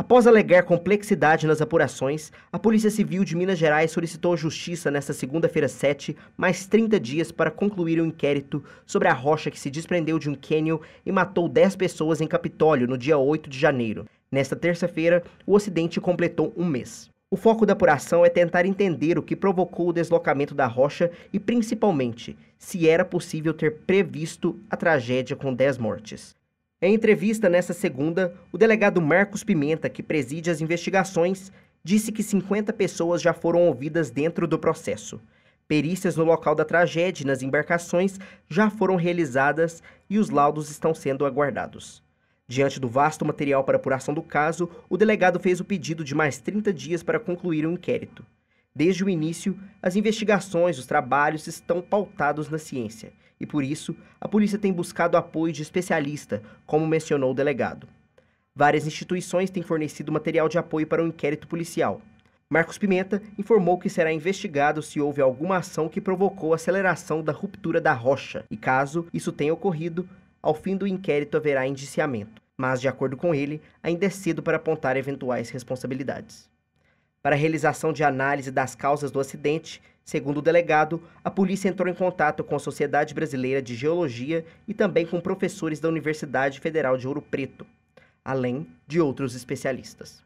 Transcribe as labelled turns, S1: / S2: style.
S1: Após alegar complexidade nas apurações, a Polícia Civil de Minas Gerais solicitou à Justiça nesta segunda-feira 7 mais 30 dias para concluir o um inquérito sobre a rocha que se desprendeu de um cânion e matou 10 pessoas em Capitólio no dia 8 de janeiro. Nesta terça-feira, o acidente completou um mês. O foco da apuração é tentar entender o que provocou o deslocamento da rocha e, principalmente, se era possível ter previsto a tragédia com 10 mortes. Em entrevista nesta segunda, o delegado Marcos Pimenta, que preside as investigações, disse que 50 pessoas já foram ouvidas dentro do processo. Perícias no local da tragédia e nas embarcações já foram realizadas e os laudos estão sendo aguardados. Diante do vasto material para apuração do caso, o delegado fez o pedido de mais 30 dias para concluir o um inquérito. Desde o início, as investigações, os trabalhos estão pautados na ciência e, por isso, a polícia tem buscado apoio de especialista, como mencionou o delegado. Várias instituições têm fornecido material de apoio para o um inquérito policial. Marcos Pimenta informou que será investigado se houve alguma ação que provocou a aceleração da ruptura da rocha e, caso isso tenha ocorrido, ao fim do inquérito haverá indiciamento. Mas, de acordo com ele, ainda é cedo para apontar eventuais responsabilidades. Para a realização de análise das causas do acidente, segundo o delegado, a polícia entrou em contato com a Sociedade Brasileira de Geologia e também com professores da Universidade Federal de Ouro Preto, além de outros especialistas.